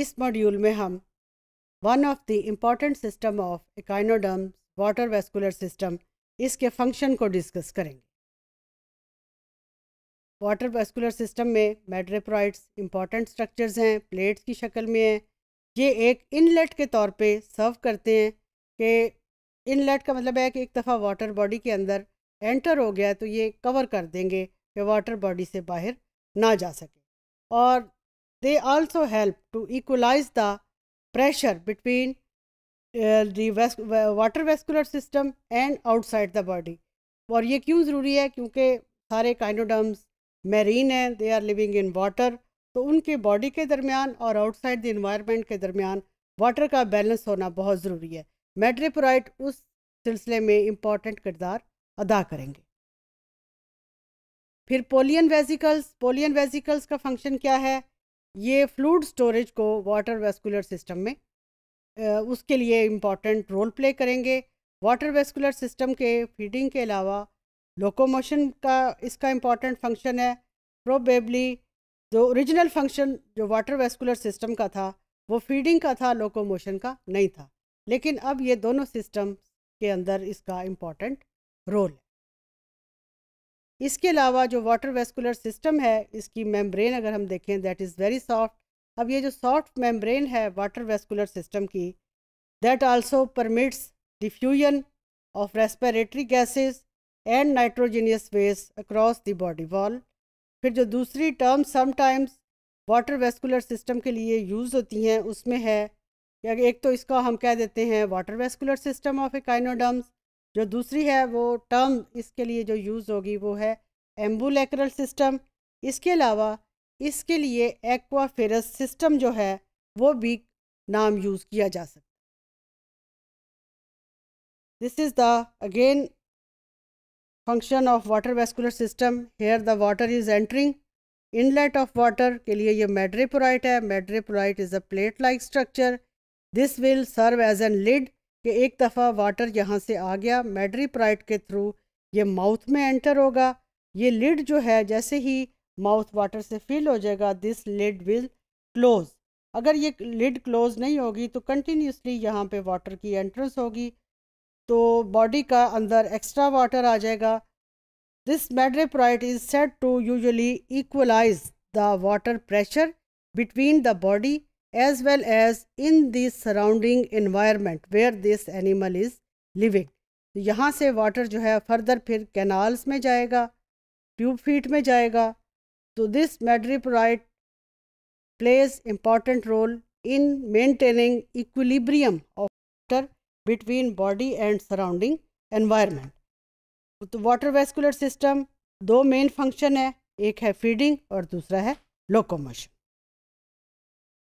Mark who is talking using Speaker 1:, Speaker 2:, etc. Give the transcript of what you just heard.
Speaker 1: इस मॉड्यूल में हम one of the important system of echinoderm water vascular system इसके फंक्शन को डिस्कस करेंगे वाटर वेस्कुलर सिस्टम में मेड्रेप्राइड्स इंपॉर्टेंट स्ट्रक्चर्स हैं प्लेट्स की शक्ल में हैं ये एक इनलेट के तौर पे सर्व करते हैं कि इनलेट का मतलब है कि एक दफ़ा वाटर बॉडी के अंदर एंटर हो गया तो ये कवर कर देंगे कि वाटर बॉडी से बाहर ना जा सके और They also help to equalize the pressure between uh, the vas water vascular system and outside the body. और ये क्यों ज़रूरी है क्योंकि सारे काइनोडम्स मेरीन हैं they are living in water तो उनके बॉडी के दरमियान और आउटसाइड द इन्वायरमेंट के दरमियान वाटर का बैलेंस होना बहुत ज़रूरी है मेड्रेपोराइट उस सिलसिले में इम्पॉर्टेंट किरदार अदा करेंगे फिर पोलियन वेजिकल्स पोलियन वेजिकल्स का फंक्शन क्या है ये फ्लूड स्टोरेज को वाटर वेस्कुलर सिस्टम में उसके लिए इम्पॉर्टेंट रोल प्ले करेंगे वाटर वेस्कुलर सिस्टम के फीडिंग के अलावा लोकोमोशन का इसका इम्पॉर्टेंट फंक्शन है प्रोबेबली जो ओरिजिनल फंक्शन जो वाटर वेस्कुलर सिस्टम का था वो फीडिंग का था लोकोमोशन का नहीं था लेकिन अब ये दोनों सिस्टम के अंदर इसका इम्पॉर्टेंट रोल है इसके अलावा जो वाटर वेस्कुलर सिस्टम है इसकी मेम्ब्रेन अगर हम देखें दैट इज़ वेरी सॉफ्ट अब ये जो सॉफ्ट मेम्ब्रेन है वाटर वेस्कुलर सिस्टम की that also permits diffusion of respiratory gases and nitrogenous waste across the body wall फिर जो दूसरी term sometimes water vascular system के लिए यूज़ होती हैं उसमें है एक तो इसका हम कह देते हैं water vascular system of echinoderms जो दूसरी है वो टर्म इसके लिए जो यूज़ होगी वो है एम्बुलेक्रल सिस्टम इसके अलावा इसके लिए एक्वाफेरस सिस्टम जो है वो भी नाम यूज़ किया जा सकता this is the again function of water vascular system here the water is entering inlet of water के लिए ये मेड्रेपोराइट है madreporite is a plate like structure this will serve as an lid कि एक दफ़ा वाटर यहाँ से आ गया मेड्रीप्राइट के थ्रू ये माउथ में एंटर होगा ये लिड जो है जैसे ही माउथ वाटर से फिल हो जाएगा दिस लिड विल क्लोज़ अगर ये लिड क्लोज़ नहीं होगी तो कंटिन्यूसली यहाँ पे वाटर की एंट्रेंस होगी तो बॉडी का अंदर एक्स्ट्रा वाटर आ जाएगा this madreporite is set to usually equalise the water pressure between the body as well as in the surrounding environment where this animal is living. यहाँ से वाटर जो है फर्दर फिर कैनाल्स में जाएगा ट्यूब फीट में जाएगा तो this madreporite plays important role in maintaining equilibrium of water between body and surrounding environment. तो वाटर वेस्कुलर सिस्टम दो मेन फंक्शन है एक है फीडिंग और दूसरा है लोकोमोशन